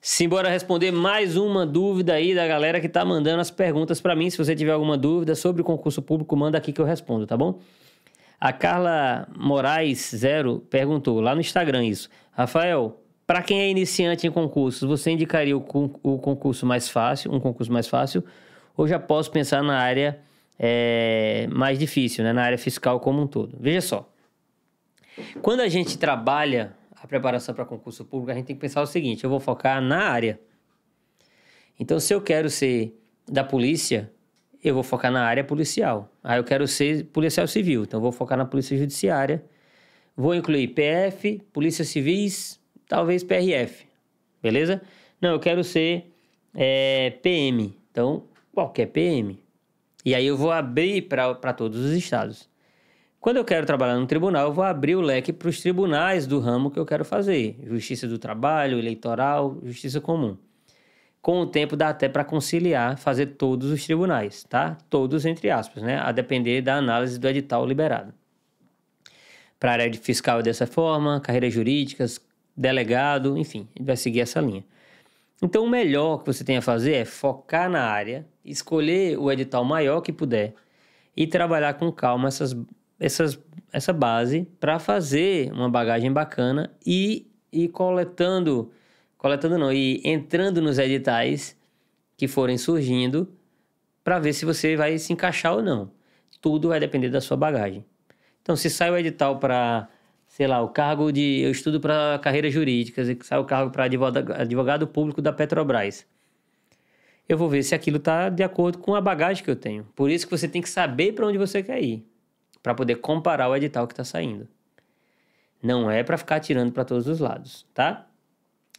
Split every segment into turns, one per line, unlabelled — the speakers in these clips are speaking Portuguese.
Simbora responder mais uma dúvida aí da galera que tá mandando as perguntas para mim. Se você tiver alguma dúvida sobre o concurso público, manda aqui que eu respondo, tá bom? A Carla Moraes Zero perguntou lá no Instagram isso. Rafael, para quem é iniciante em concursos, você indicaria o, o, concurso mais fácil, um concurso mais fácil, ou já posso pensar na área é, mais difícil, né? na área fiscal como um todo? Veja só. Quando a gente trabalha a preparação para concurso público, a gente tem que pensar o seguinte: eu vou focar na área. Então, se eu quero ser da polícia, eu vou focar na área policial. Aí ah, eu quero ser policial civil, então vou focar na polícia judiciária. Vou incluir PF, polícia civis, talvez PRF, beleza? Não, eu quero ser é, PM, então qualquer PM. E aí eu vou abrir para todos os estados. Quando eu quero trabalhar no tribunal, eu vou abrir o leque para os tribunais do ramo que eu quero fazer: justiça do trabalho, eleitoral, justiça comum. Com o tempo dá até para conciliar, fazer todos os tribunais, tá? Todos entre aspas, né? A depender da análise do edital liberado. Para a área de fiscal é dessa forma, carreiras jurídicas, delegado, enfim, vai seguir essa linha. Então o melhor que você tem a fazer é focar na área, escolher o edital maior que puder e trabalhar com calma essas essas, essa base para fazer uma bagagem bacana e, e coletando, coletando não, e entrando nos editais que forem surgindo para ver se você vai se encaixar ou não. Tudo vai depender da sua bagagem. Então, se sai o edital para, sei lá, o cargo de. Eu estudo para carreiras jurídicas, e sai o cargo para advogado, advogado público da Petrobras eu vou ver se aquilo está de acordo com a bagagem que eu tenho. Por isso que você tem que saber para onde você quer ir para poder comparar o edital que está saindo. Não é para ficar atirando para todos os lados, tá?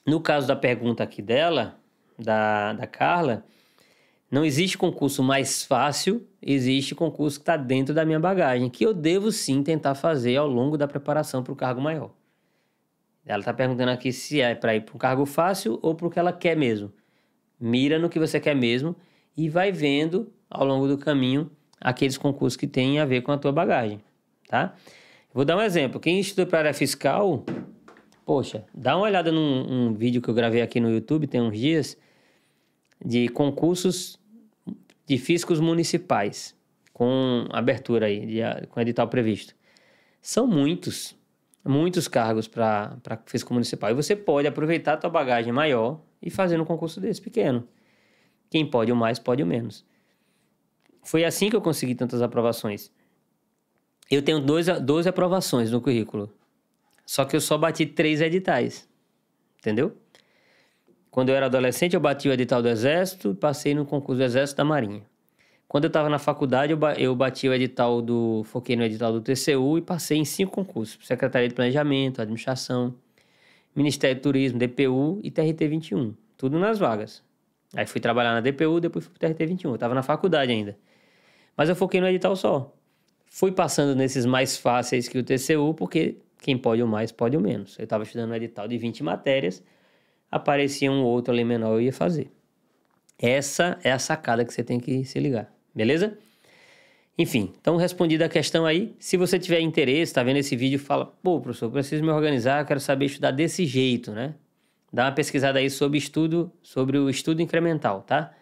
No caso da pergunta aqui dela, da, da Carla, não existe concurso mais fácil, existe concurso que está dentro da minha bagagem, que eu devo sim tentar fazer ao longo da preparação para o cargo maior. Ela está perguntando aqui se é para ir para um cargo fácil ou para o que ela quer mesmo. Mira no que você quer mesmo e vai vendo ao longo do caminho aqueles concursos que têm a ver com a tua bagagem, tá? Vou dar um exemplo. Quem estuda para área fiscal, poxa, dá uma olhada num um vídeo que eu gravei aqui no YouTube tem uns dias de concursos de fiscos municipais com abertura aí, de, com edital previsto. São muitos, muitos cargos para fisco municipal. E você pode aproveitar a tua bagagem maior e fazer um concurso desse pequeno. Quem pode o mais, pode o menos. Foi assim que eu consegui tantas aprovações. Eu tenho 12, 12 aprovações no currículo. Só que eu só bati três editais. Entendeu? Quando eu era adolescente, eu bati o edital do Exército, e passei no concurso do Exército da Marinha. Quando eu estava na faculdade, eu bati o edital do. Foquei no edital do TCU e passei em cinco concursos: Secretaria de Planejamento, Administração, Ministério do Turismo, DPU e TRT 21. Tudo nas vagas. Aí fui trabalhar na DPU, depois fui pro TRT 21. Eu tava na faculdade ainda. Mas eu foquei no edital só. Fui passando nesses mais fáceis que o TCU, porque quem pode o mais, pode o menos. Eu estava estudando um edital de 20 matérias, aparecia um outro ali menor, eu ia fazer. Essa é a sacada que você tem que se ligar, beleza? Enfim, então respondida a questão aí. Se você tiver interesse, tá vendo esse vídeo, fala, pô, professor, preciso me organizar, quero saber estudar desse jeito, né? Dá uma pesquisada aí sobre estudo, sobre o estudo incremental, tá?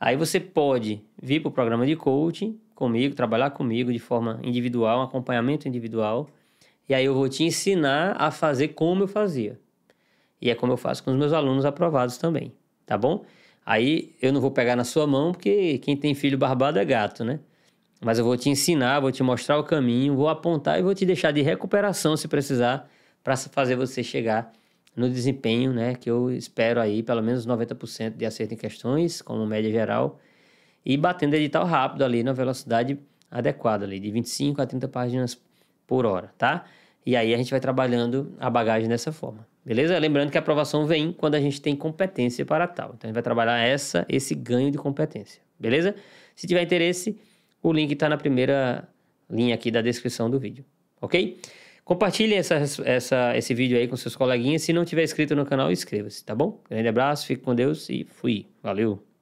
Aí você pode vir para o programa de coaching comigo, trabalhar comigo de forma individual, um acompanhamento individual. E aí eu vou te ensinar a fazer como eu fazia. E é como eu faço com os meus alunos aprovados também, tá bom? Aí eu não vou pegar na sua mão, porque quem tem filho barbado é gato, né? Mas eu vou te ensinar, vou te mostrar o caminho, vou apontar e vou te deixar de recuperação se precisar para fazer você chegar no desempenho, né, que eu espero aí pelo menos 90% de acerto em questões, como média geral, e batendo edital rápido ali na velocidade adequada ali, de 25 a 30 páginas por hora, tá? E aí a gente vai trabalhando a bagagem dessa forma. Beleza? Lembrando que a aprovação vem quando a gente tem competência para tal. Então a gente vai trabalhar essa esse ganho de competência. Beleza? Se tiver interesse, o link está na primeira linha aqui da descrição do vídeo. OK? Compartilhe essa, essa, esse vídeo aí com seus coleguinhas. Se não tiver inscrito no canal, inscreva-se, tá bom? Grande abraço, fique com Deus e fui. Valeu!